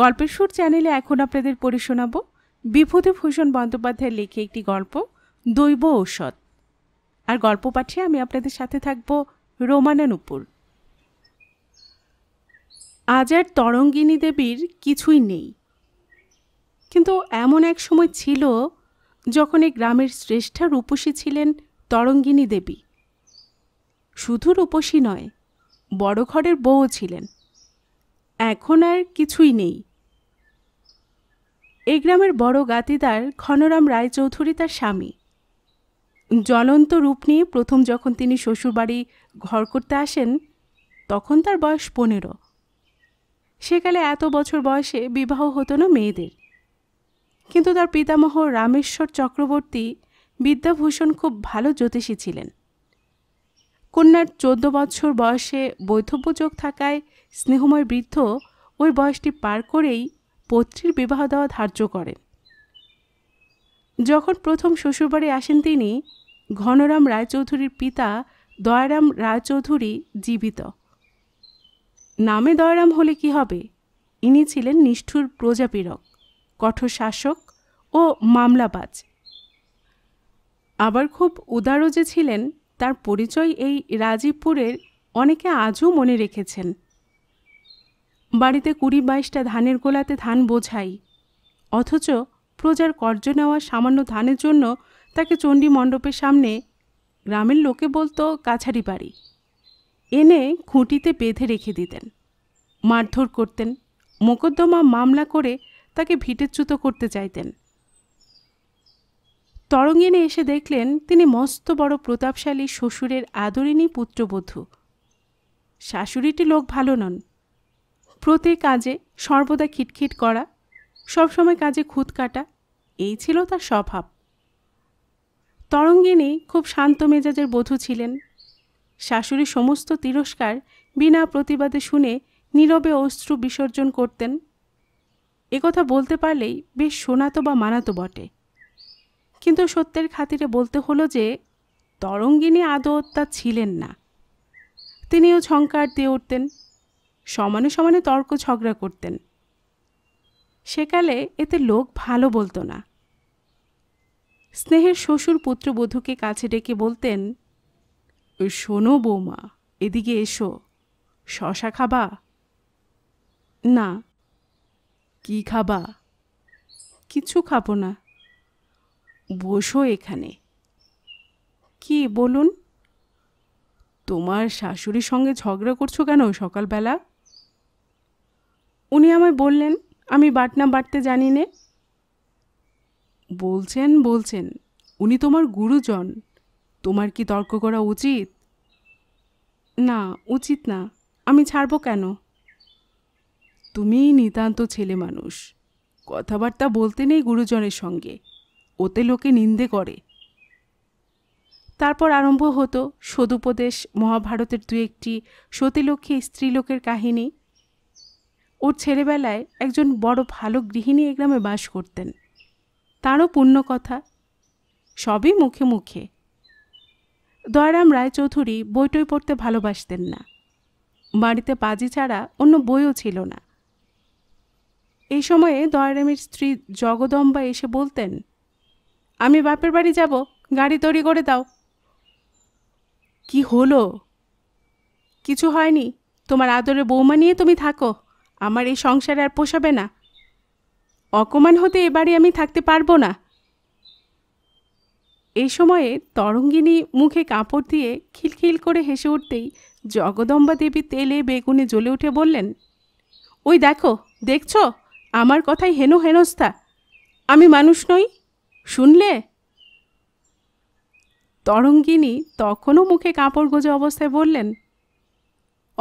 গল্পের সুর চ্যানেলে এখন আপনাদের পড়ে শোনাব বিভূতিভূষণ বন্দ্যোপাধ্যায়ের লেখে একটি গল্প দৈব ঔষধ আর গল্প পাঠে আমি আপনাদের সাথে থাকব রোমানানুপুর আজ আর তরঙ্গিনী দেবীর কিছুই নেই কিন্তু এমন এক সময় ছিল যখন এই গ্রামের শ্রেষ্ঠা রূপসী ছিলেন তরঙ্গিনী দেবী শুধু রূপসী নয় বড় ঘরের বউও ছিলেন এখন আর কিছুই নেই এ গ্রামের বড় গাতিদার ঘনরাম রায়চৌধুরী তার স্বামী জ্বলন্ত রূপ নিয়ে প্রথম যখন তিনি শ্বশুরবাড়ি ঘর করতে আসেন তখন তার বয়স পনেরো সেকালে এত বছর বয়সে বিবাহ হতো না মেয়েদের কিন্তু তার পিতামহ রামেশ্বর চক্রবর্তী বিদ্যাভূষণ খুব ভালো জ্যোতিষী ছিলেন কন্যার চোদ্দ বছর বয়সে বৈধব্য যোগ থাকায় স্নেহময় বৃদ্ধ ওই বয়সটি পার করেই পত্রীর বিবাহ দেওয়া ধার্য করেন যখন প্রথম শ্বশুরবাড়ি আসেন তিনি ঘনরাম রায়চৌধুরীর পিতা দয়ারাম রায়চৌধুরী জীবিত নামে দয়ারাম হলে কি হবে ইনি ছিলেন নিষ্ঠুর প্রজাপীড়ক কঠোর শাসক ও মামলাবাজ আবার খুব উদারও যে ছিলেন তার পরিচয় এই রাজীবপুরের অনেকে আজও মনে রেখেছেন বাড়িতে কুড়ি বাইশটা ধানের গোলাতে ধান বোঝাই অথচ প্রজার কর্য নেওয়া সামান্য ধানের জন্য তাকে চণ্ডী মণ্ডপের সামনে গ্রামের লোকে বলতো কাছারি বাড়ি এনে খুঁটিতে বেঁধে রেখে দিতেন মারধর করতেন মোকদ্দমা মামলা করে তাকে ভিটেচ্যুত করতে চাইতেন তরঙ্গিনে এসে দেখলেন তিনি মস্ত বড় প্রতাপশালী শ্বশুরের আদরিণী পুত্রবধূ শাশুড়িটি লোক ভালো নন প্রতি কাজে সর্বদা খিটখিট করা সবসময় কাজে খুঁত কাটা এই ছিল তার স্বভাব তরঙ্গিনী খুব শান্ত মেজাজের বধূ ছিলেন শাশুড়ি সমস্ত তিরস্কার বিনা প্রতিবাদে শুনে নীরবে অশ্রু বিসর্জন করতেন কথা বলতে পারলেই বেশ শোনাতো বা মানাতো বটে কিন্তু সত্যের খাতিরে বলতে হলো যে তরঙ্গিনী আদৌ তা ছিলেন না তিনিও ছঙ্কার দিয়ে উঠতেন সমানে সমানে তর্ক ঝগড়া করতেন সেকালে এতে লোক ভালো বলতো না স্নেহের শ্বশুর পুত্রবধূকে কাছে ডেকে বলতেন শোনো বৌমা এদিকে এসো শশা খাবা না কি খাবা কিছু খাবো না বসো এখানে কি বলুন তোমার শাশুড়ির সঙ্গে ঝগড়া করছো কেন সকালবেলা উনি আমায় বললেন আমি বাটনা বাটতে জানি নে বলছেন বলছেন উনি তোমার গুরুজন তোমার কি তর্ক করা উচিত না উচিত না আমি ছাড়বো কেন তুমি নিতান্ত ছেলে মানুষ কথাবার্তা বলতে নেই গুরুজনের সঙ্গে ওতে লোকে নিন্দে করে তারপর আরম্ভ হতো সদুপদেশ মহাভারতের দু একটি সতীলক্ষ্মী স্ত্রীলোকের কাহিনী ওর ছেলেবেলায় একজন বড় ভালো গৃহিণী এ গ্রামে বাস করতেন তাঁরও পুণ্য কথা সবই মুখে মুখে দয়ারাম রায়চৌধুরী বইটই পড়তে ভালোবাসতেন না বাড়িতে পাজি ছাড়া অন্য বইও ছিল না এই সময়ে দয়ারামের স্ত্রী জগদম্বা এসে বলতেন আমি বাপের বাড়ি যাব গাড়ি তৈরি করে দাও কি হলো কিছু হয়নি তোমার আদরে বৌমা নিয়ে তুমি থাকো আমার এই সংসার আর পোষাবে না অকমান হতে এবারে আমি থাকতে পারবো না এই সময়ে তরঙ্গিনী মুখে কাপড় দিয়ে খিলখিল করে হেসে উঠতেই জগদম্বা দেবী তেলে বেগুনে জ্বলে উঠে বললেন ওই দেখো দেখছ আমার কথাই হেনো হেনস্থা আমি মানুষ নই শুনলে তরঙ্গিনী তখনও মুখে কাপড় গোজা অবস্থায় বললেন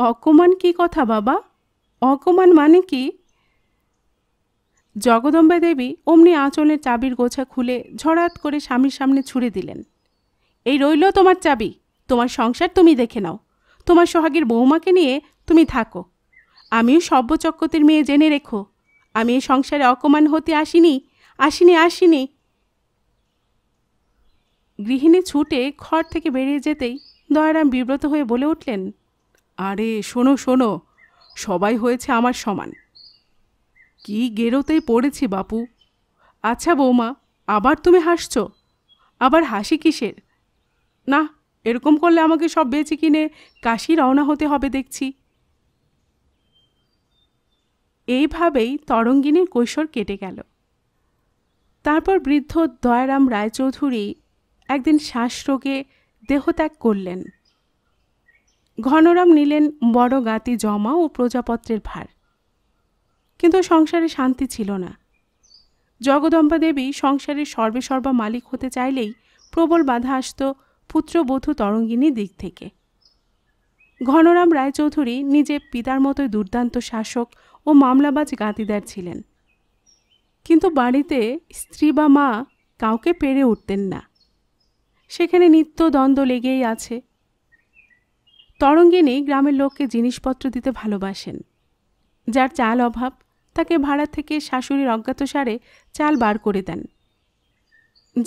অকমান কি কথা বাবা অকমান মানে কি জগদম্বা দেবী অমনি আঁচলের চাবির গোছা খুলে ঝড়াত করে স্বামীর সামনে ছুড়ে দিলেন এই রইল তোমার চাবি তোমার সংসার তুমি দেখে নাও তোমার সোহাগের বৌমাকে নিয়ে তুমি থাকো আমিও সব্যচক্রতের মেয়ে জেনে রেখো আমি এই সংসারে অকমান হতে আসিনি আসিনি আসিনি গৃহিণী ছুটে ঘর থেকে বেরিয়ে যেতেই দয়ারাম বিব্রত হয়ে বলে উঠলেন আরে শোনো শোনো সবাই হয়েছে আমার সমান কি গেরোতেই পড়েছি বাপু আচ্ছা বৌমা আবার তুমি হাসছ আবার হাসি কিসের না এরকম করলে আমাকে সব বেঁচে কিনে কাশি রওনা হতে হবে দেখছি এইভাবেই তরঙ্গিনীর কৈশোর কেটে গেল তারপর বৃদ্ধ দয়ারাম রায়চৌধুরী একদিন শ্বাসরোগে দেহত্যাগ করলেন ঘনরাম নিলেন বড় গাতি জমা ও প্রজাপত্রের ভার কিন্তু সংসারে শান্তি ছিল না জগদম্বা দেবী সংসারের সর্বেসর্বা মালিক হতে চাইলেই প্রবল বাধা আসত পুত্রবধূ তরঙ্গিনী দিক থেকে ঘনরাম রায়চৌধুরী নিজে পিতার মতোই দুর্দান্ত শাসক ও মামলাবাজ গাতিদার ছিলেন কিন্তু বাড়িতে স্ত্রী বা মা কাউকে পেরে উঠতেন না সেখানে নিত্য দ্বন্দ্ব লেগেই আছে তরঙ্গিনী গ্রামের লোককে জিনিসপত্র দিতে ভালোবাসেন যার চাল অভাব তাকে ভাড়া থেকে শাশুড়ির অজ্ঞাতসারে চাল বার করে দেন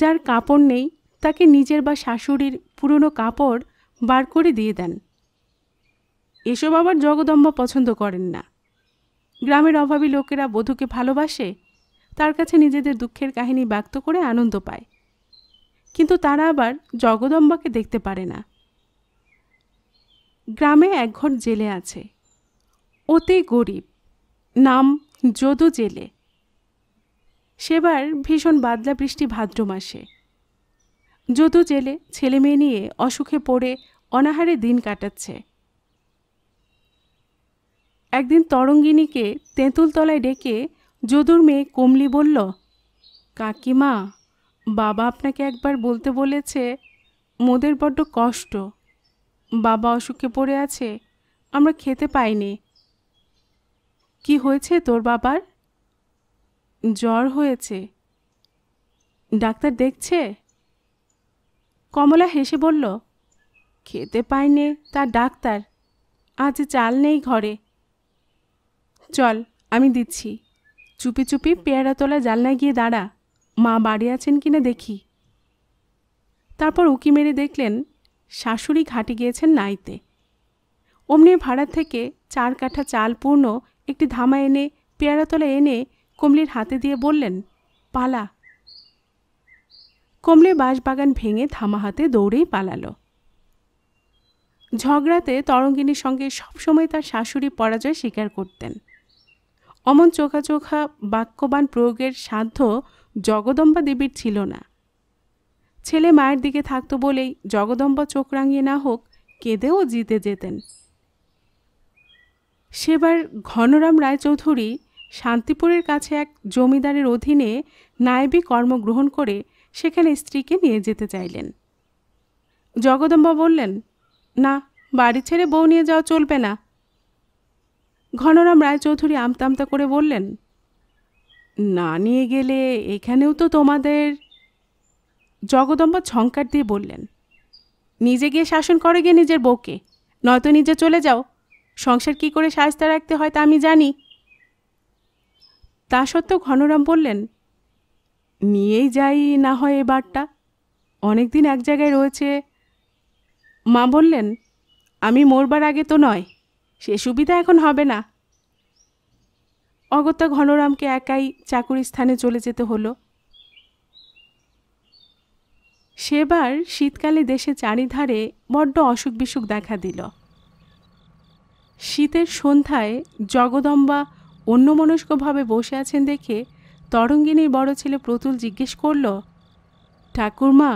যার কাপড় নেই তাকে নিজের বা শাশুড়ির পুরনো কাপড় বার করে দিয়ে দেন এসব আবার জগদম্বা পছন্দ করেন না গ্রামের অভাবী লোকেরা বধূকে ভালোবাসে তার কাছে নিজেদের দুঃখের কাহিনী ব্যক্ত করে আনন্দ পায় কিন্তু তারা আবার জগদম্বাকে দেখতে পারে না গ্রামে একঘর জেলে আছে অতি গরিব নাম যদু জেলে সেবার ভীষণ বাদলা বৃষ্টি ভাদ্র মাসে যদু জেলে ছেলে মেয়ে নিয়ে অসুখে পড়ে অনাহারে দিন কাটাচ্ছে একদিন তরঙ্গিনীকে তেঁতুলতলায় ডেকে যদুর মেয়ে কমলি বলল কাকিমা বাবা আপনাকে একবার বলতে বলেছে মোদের বড্ড কষ্ট বাবা অসুখে পড়ে আছে আমরা খেতে পাইনি কি হয়েছে তোর বাবার জ্বর হয়েছে ডাক্তার দেখছে কমলা হেসে বলল খেতে পাইনি তার ডাক্তার আজ চাল নেই ঘরে চল আমি দিচ্ছি চুপি চুপি পেয়ারাতলা জালনায় গিয়ে দাঁড়া মা বাড়ি আছেন কিনা দেখি তারপর উকি মেরে দেখলেন শাশুড়ি ঘাটে গিয়েছেন নাইতে অমনি ভাড়া থেকে চার কাঠা চাল পূর্ণ একটি ধামা এনে পেয়ারাতলা এনে কমলির হাতে দিয়ে বললেন পালা কমলে বাঁশবাগান ভেঙে ধামা হাতে দৌড়েই পালালো ঝগড়াতে তরঙ্গিনীর সঙ্গে সবসময় তার শাশুড়ি পরাজয় স্বীকার করতেন অমন চোখা চোখা বাক্যবান প্রয়োগের সাধ্য জগদম্বা দেবীর ছিল না ছেলে মায়ের দিকে থাকতো বলেই জগদম্বা চোখ রাঙিয়ে না হোক কেঁদেও জিতে যেতেন সেবার ঘনরাম রায়চৌধুরী শান্তিপুরের কাছে এক জমিদারের অধীনে নায়বি কর্ম গ্রহণ করে সেখানে স্ত্রীকে নিয়ে যেতে চাইলেন জগদম্বা বললেন না বাড়ি ছেড়ে বউ নিয়ে যাওয়া চলবে না ঘনরাম রায়চৌধুরী আমতা আমতা করে বললেন না নিয়ে গেলে এখানেও তো তোমাদের জগদম্বা ঝঙ্কার দিয়ে বললেন নিজে গিয়ে শাসন করে গিয়ে নিজের বউকে নয়তো নিজে চলে যাও সংসার কি করে সাজতা রাখতে হয় তা আমি জানি তা সত্ত্বেও ঘনরাম বললেন নিয়েই যাই না হয় এ বারটা অনেক দিন এক জায়গায় রয়েছে মা বললেন আমি মরবার আগে তো নয় সে সুবিধা এখন হবে না অগত্যা ঘনরামকে একাই চাকুরি স্থানে চলে যেতে হলো সেবার শীতকালে দেশে চারিধারে বড্ড অসুখ বিসুখ দেখা দিল শীতের সন্ধ্যায় জগদম্বা অন্যমনস্কভাবে বসে আছেন দেখে তরঙ্গিনীর বড় ছেলে প্রতুল জিজ্ঞেস করল ঠাকুরমা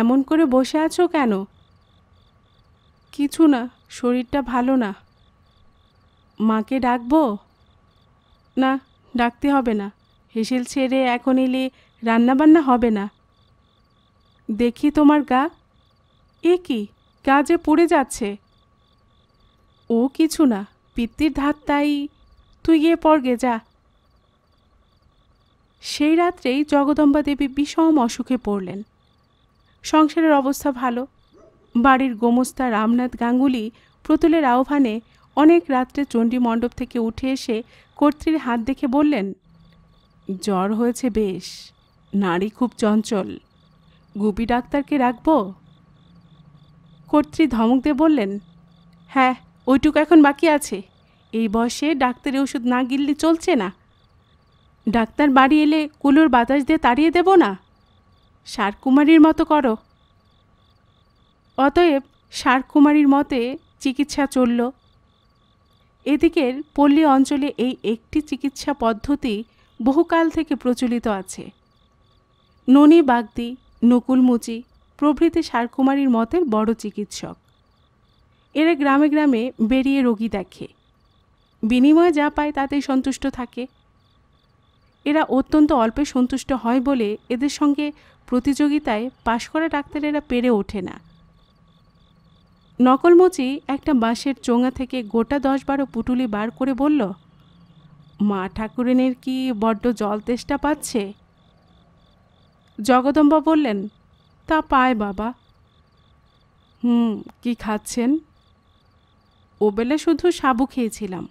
এমন করে বসে আছো কেন কিছু না শরীরটা ভালো না মাকে ডাকবো না ডাকতে হবে না হেসেল ছেড়ে এখন এলে রান্নাবান্না হবে না দেখি তোমার গা এ কি গা যে পড়ে যাচ্ছে ও কিছু না পিত্তির ধাত তাই তুই গিয়ে গে যা সেই রাত্রেই জগদম্বা দেবী বিষম অসুখে পড়লেন সংসারের অবস্থা ভালো বাড়ির গোমস্তা রামনাথ গাঙ্গুলি প্রতুলের আহ্বানে অনেক রাত্রে চণ্ডী মণ্ডপ থেকে উঠে এসে কর্ত্রীর হাত দেখে বললেন জ্বর হয়েছে বেশ নারী খুব চঞ্চল গুপি ডাক্তারকে রাখবো কর্ত্রী ধমক দিয়ে বললেন হ্যাঁ ওইটুকু এখন বাকি আছে এই বয়সে ডাক্তারের ওষুধ না গিললে চলছে না ডাক্তার বাড়ি এলে কুলোর বাতাস দিয়ে তাড়িয়ে দেব না সারকুমারীর মতো করো অতএব সারকুমারীর মতে চিকিৎসা চলল এদিকের পল্লী অঞ্চলে এই একটি চিকিৎসা পদ্ধতি বহুকাল থেকে প্রচলিত আছে ননি বাগদি নকুলমুচি প্রভৃতি সারকুমারীর মতের বড় চিকিৎসক এরা গ্রামে গ্রামে বেরিয়ে রোগী দেখে বিনিময়ে যা পায় তাতেই সন্তুষ্ট থাকে এরা অত্যন্ত অল্পে সন্তুষ্ট হয় বলে এদের সঙ্গে প্রতিযোগিতায় পাশ করা ডাক্তারেরা পেরে ওঠে না নকলমচি একটা বাঁশের চোঙা থেকে গোটা দশ বারো পুটুলি বার করে বলল মা ঠাকুরেনের কি বড্ড জল তেষ্টা পাচ্ছে জগদম্বা বললেন তা পায় বাবা হুম কি খাচ্ছেন ওবেলা শুধু সাবু খেয়েছিলাম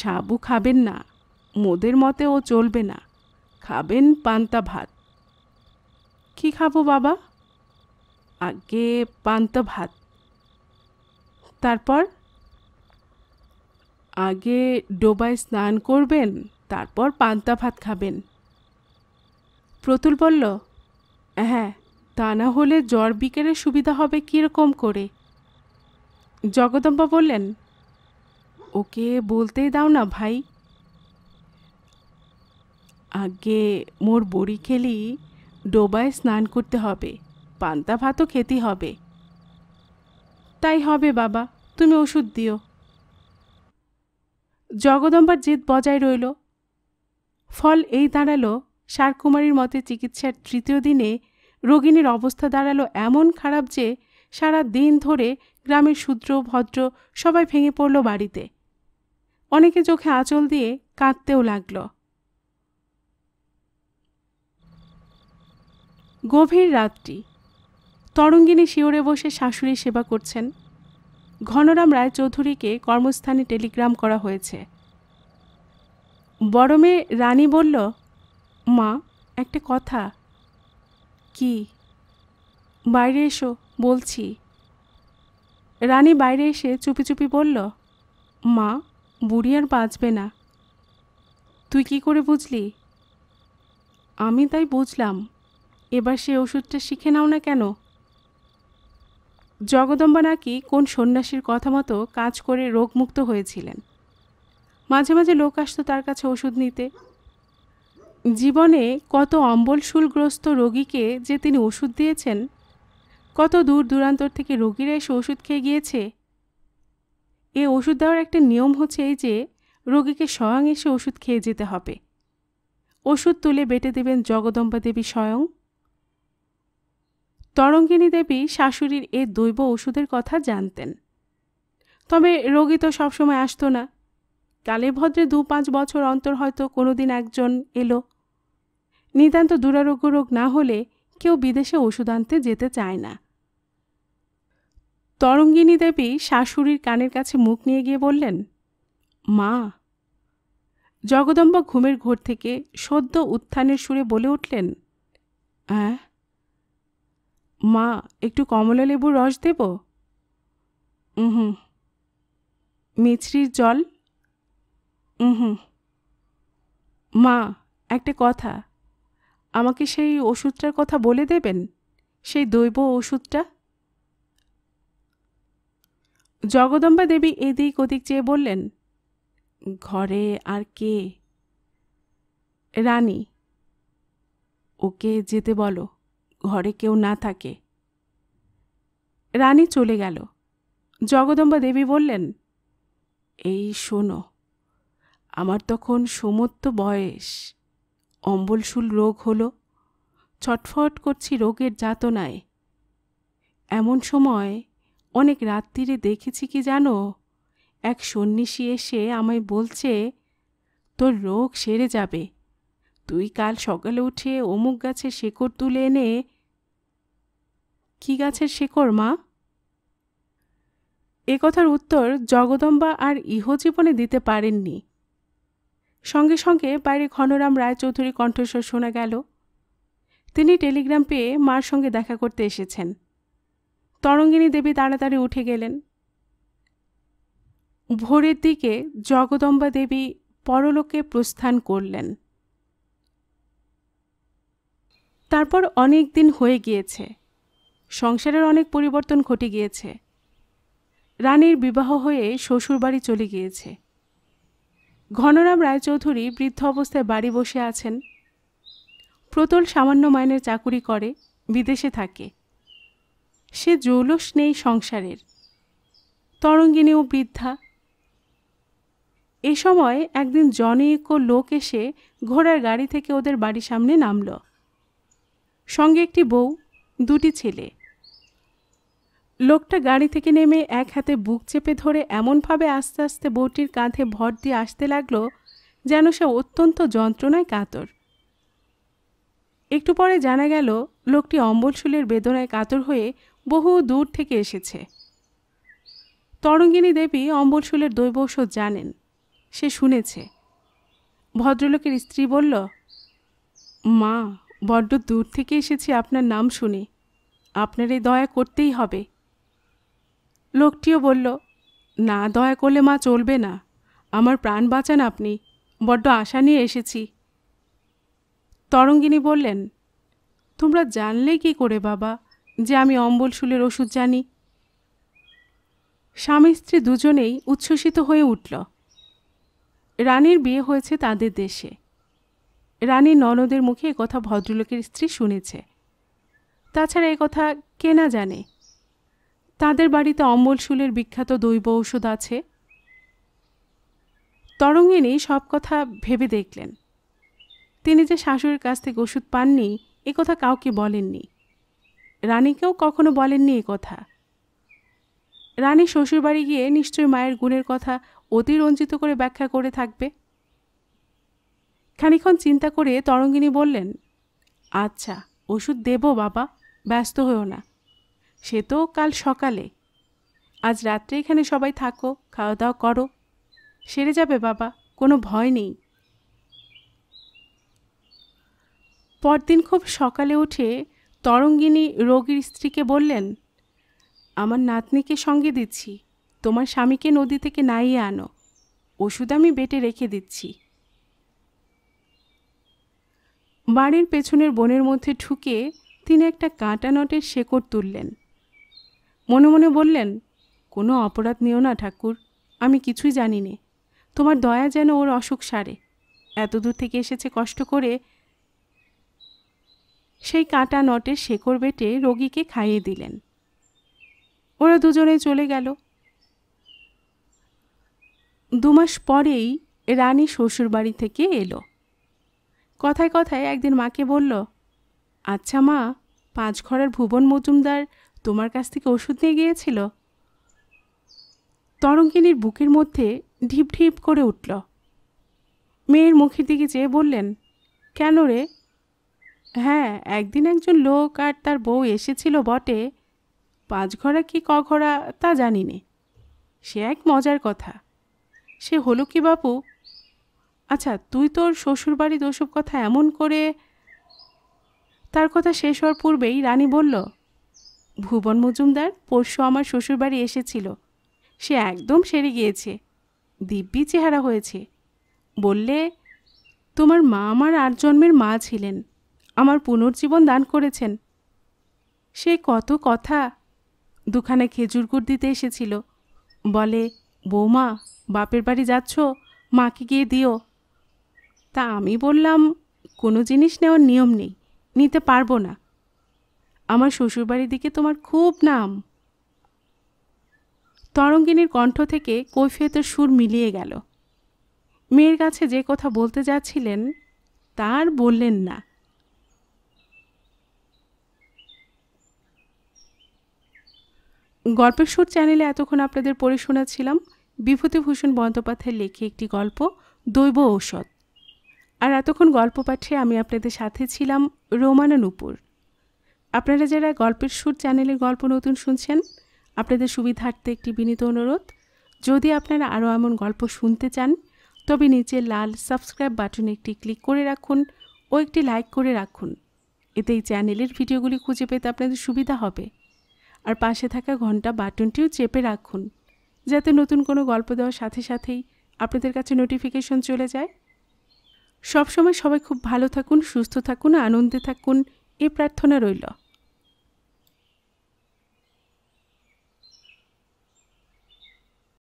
সাবু খাবেন না মোদের মতে ও চলবে না খাবেন পান্তা ভাত কি খাবো বাবা আগে পান্তা ভাত তারপর আগে ডোবায় স্নান করবেন তারপর পান্তা ভাত খাবেন প্রতুল বলল হ্যাঁ তা না হলে জ্বর বিকেলে সুবিধা হবে কীরকম করে জগদম্বা বললেন ওকে বলতেই দাও না ভাই আগে মোর বড়ি খেলি ডোবায় স্নান করতে হবে পান্তা ভাতও খেতে হবে তাই হবে বাবা তুমি ওষুধ দিও জগদম্বার জিদ বজায় রইল ফল এই দাঁড়ালো সারকুমারীর মতে চিকিৎসার তৃতীয় দিনে রোগিনীর অবস্থা দাঁড়ালো এমন খারাপ যে সারা দিন ধরে গ্রামের শূদ্র ভদ্র সবাই ভেঙে পড়ল বাড়িতে অনেকে চোখে আঁচল দিয়ে কাঁদতেও লাগল গভীর রাতটি তরঙ্গিনী শিওরে বসে শাশুড়ি সেবা করছেন ঘনরাম রায় চৌধুরীকে কর্মস্থানে টেলিগ্রাম করা হয়েছে বড় মেয়ে রানী বলল মা একটা কথা কি বাইরে এসো বলছি রানী বাইরে এসে চুপি চুপি বলল মা বুড়ি আর বাঁচবে না তুই কি করে বুঝলি আমি তাই বুঝলাম এবার সে ওষুধটা শিখে নাও না কেন জগদম্বা নাকি কোন সন্ন্যাসীর কথা মতো কাজ করে রোগমুক্ত হয়েছিলেন মাঝে মাঝে লোক আসতো তার কাছে ওষুধ নিতে জীবনে কত অম্বল শুলগ্রস্ত রোগীকে যে তিনি ওষুধ দিয়েছেন কত দূর দূরান্তর থেকে রোগীরা এসে ওষুধ খেয়ে গিয়েছে এ ওষুধ দেওয়ার একটা নিয়ম হচ্ছে এই যে রোগীকে স্বয়ং এসে ওষুধ খেয়ে যেতে হবে ওষুধ তুলে বেটে দেবেন জগদম্বা দেবী স্বয়ং তরঙ্গিনী দেবী শাশুড়ির এ দৈব ওষুধের কথা জানতেন তবে রোগী তো সবসময় আসতো না কালে ভদ্রে দু পাঁচ বছর অন্তর হয়তো কোনো দিন একজন এলো নিতান্ত দুরারোগ্য রোগ না হলে কেউ বিদেশে ওষুধ আনতে যেতে চায় না তরঙ্গিনী দেবী শাশুড়ির কানের কাছে মুখ নিয়ে গিয়ে বললেন মা জগদম্বা ঘুমের ঘোর থেকে সদ্য উত্থানের সুরে বলে উঠলেন হ্যাঁ মা একটু কমলা লেবুর রস দেব উহু মিছরির জল হুম মা একটা কথা আমাকে সেই ওষুধটার কথা বলে দেবেন সেই দৈব ওষুধটা জগদম্বা দেবী এদিক ওদিক চেয়ে বললেন ঘরে আর কে রানী ওকে যেতে বলো ঘরে কেউ না থাকে রানী চলে গেল জগদম্বা দেবী বললেন এই শোনো আমার তখন সমত্ব বয়স অম্বলসুল রোগ হলো ছটফট করছি রোগের যাতনায় এমন সময় অনেক রাত্রিরে দেখেছি কি জানো এক সন্ন্যাসী এসে আমায় বলছে তোর রোগ সেরে যাবে তুই কাল সকালে উঠে অমুক গাছের শেকড় তুলে এনে কি গাছের শেকড় মা এ কথার উত্তর জগদম্বা আর ইহজীবনে দিতে পারেননি সঙ্গে সঙ্গে বাইরে ঘনরাম রায়চৌধুরী কণ্ঠস্বর শোনা গেল তিনি টেলিগ্রাম পেয়ে মার সঙ্গে দেখা করতে এসেছেন তরঙ্গিনী দেবী তাড়াতাড়ি উঠে গেলেন ভোরের দিকে জগদম্বা দেবী পরলোকে প্রস্থান করলেন তারপর অনেক দিন হয়ে গিয়েছে সংসারের অনেক পরিবর্তন ঘটে গিয়েছে রানীর বিবাহ হয়ে শ্বশুরবাড়ি চলে গিয়েছে ঘনরাম রায়চৌধুরী বৃদ্ধ অবস্থায় বাড়ি বসে আছেন প্রতল সামান্য মাইনের চাকুরি করে বিদেশে থাকে সে জৌলস নেই সংসারের ও বৃদ্ধা এ সময় একদিন জনৈক লোক এসে ঘোড়ার গাড়ি থেকে ওদের বাড়ির সামনে নামল সঙ্গে একটি বউ দুটি ছেলে লোকটা গাড়ি থেকে নেমে এক হাতে বুক চেপে ধরে এমনভাবে আস্তে আস্তে বউটির কাঁধে ভর দিয়ে আসতে লাগলো যেন সে অত্যন্ত যন্ত্রণায় কাতর একটু পরে জানা গেল লোকটি অম্বলশুলের বেদনায় কাতর হয়ে বহু দূর থেকে এসেছে তরঙ্গিনী দেবী অম্বলশুলের দৈবশ জানেন সে শুনেছে ভদ্রলোকের স্ত্রী বলল মা বড্ড দূর থেকে এসেছি আপনার নাম শুনে আপনার এই দয়া করতেই হবে লোকটিও বলল না দয়া করলে মা চলবে না আমার প্রাণ বাঁচান আপনি বড্ড আশা নিয়ে এসেছি তরঙ্গিনী বললেন তোমরা জানলে কি করে বাবা যে আমি অম্বল শুলের ওষুধ জানি স্বামী স্ত্রী দুজনেই উচ্ছ্বসিত হয়ে উঠল রানীর বিয়ে হয়েছে তাদের দেশে রানী ননদের মুখে কথা ভদ্রলোকের স্ত্রী শুনেছে তাছাড়া কথা কে না জানে তাদের বাড়িতে অম্বল শুলের বিখ্যাত দৈব ঔষধ আছে তরঙ্গিনী সব কথা ভেবে দেখলেন তিনি যে শাশুড়ির কাছ থেকে ওষুধ পাননি এ কথা কাউকে বলেননি রানীকেও কখনো বলেননি এ কথা রানী শ্বশুরবাড়ি গিয়ে নিশ্চয় মায়ের গুণের কথা অতিরঞ্জিত করে ব্যাখ্যা করে থাকবে খানিক্ষণ চিন্তা করে তরঙ্গিনী বললেন আচ্ছা ওষুধ দেব বাবা ব্যস্ত হও না সে তো কাল সকালে আজ রাত্রে এখানে সবাই থাকো খাওয়া দাওয়া করো সেরে যাবে বাবা কোনো ভয় নেই পরদিন খুব সকালে উঠে তরঙ্গিনী রোগীর স্ত্রীকে বললেন আমার নাতনিকে সঙ্গে দিচ্ছি তোমার স্বামীকে নদী থেকে নাইয়ে আনো ওষুধ আমি বেটে রেখে দিচ্ছি বাড়ির পেছনের বনের মধ্যে ঢুকে তিনি একটা কাঁটা নটের শেকড় তুললেন মনে মনে বললেন কোনো অপরাধ নিও না ঠাকুর আমি কিছুই জানি নে তোমার দয়া যেন ওর অসুখ সারে এত দূর থেকে এসেছে কষ্ট করে সেই কাঁটা নটের শেকড় বেটে রোগীকে খাইয়ে দিলেন ওরা দুজনে চলে গেল দুমাস পরেই রানী শ্বশুরবাড়ি থেকে এলো কথায় কথায় একদিন মাকে বলল আচ্ছা মা পাঁচ ঘরের ভুবন মজুমদার তোমার কাছ থেকে ওষুধ নিয়ে গিয়েছিল তরঙ্গিনীর বুকের মধ্যে ঢিপ ঢিপ করে উঠল মেয়ের মুখের দিকে চেয়ে বললেন কেন রে হ্যাঁ একদিন একজন লোক আর তার বউ এসেছিল বটে পাঁচ ঘোড়া কি ক ঘোড়া তা জানি সে এক মজার কথা সে হলো কি বাপু আচ্ছা তুই তোর শ্বশুরবাড়ির ওসব কথা এমন করে তার কথা শেষ হওয়ার পূর্বেই রানী বলল ভুবন মজুমদার পরশু আমার শ্বশুরবাড়ি এসেছিল সে একদম সেরে গিয়েছে দিব্যি চেহারা হয়েছে বললে তোমার মা আমার আট জন্মের মা ছিলেন আমার পুনর্জীবন দান করেছেন সে কত কথা দুখানে খেজুর গুড় দিতে এসেছিল বলে বৌমা বাপের বাড়ি যাচ্ছ মাকে গিয়ে দিও তা আমি বললাম কোনো জিনিস নেওয়ার নিয়ম নেই নিতে পারবো না আমার শ্বশুরবাড়ির দিকে তোমার খুব নাম তরঙ্গিনীর কণ্ঠ থেকে কৈফিয়তের সুর মিলিয়ে গেল মেয়ের কাছে যে কথা বলতে যাচ্ছিলেন তার বললেন না গল্পের সুর চ্যানেলে এতক্ষণ আপনাদের পড়ে শোনাচ্ছিলাম বিভূতিভূষণ বন্দ্যোপাধ্যায়ের লেখে একটি গল্প দৈব ঔষধ আর এতক্ষণ গল্প পাঠে আমি আপনাদের সাথে ছিলাম রোমানা নুপুর আপনারা যারা গল্পের সুর চ্যানেলের গল্প নতুন শুনছেন আপনাদের সুবিধার্থে একটি বিনীত অনুরোধ যদি আপনারা আরও এমন গল্প শুনতে চান তবে নিচে লাল সাবস্ক্রাইব বাটনে একটি ক্লিক করে রাখুন ও একটি লাইক করে রাখুন এতে এই চ্যানেলের ভিডিওগুলি খুঁজে পেতে আপনাদের সুবিধা হবে আর পাশে থাকা ঘন্টা বাটনটিও চেপে রাখুন যাতে নতুন কোনো গল্প দেওয়ার সাথে সাথেই আপনাদের কাছে নোটিফিকেশন চলে যায় সবসময় সবাই খুব ভালো থাকুন সুস্থ থাকুন আনন্দে থাকুন এ প্রার্থনা রইল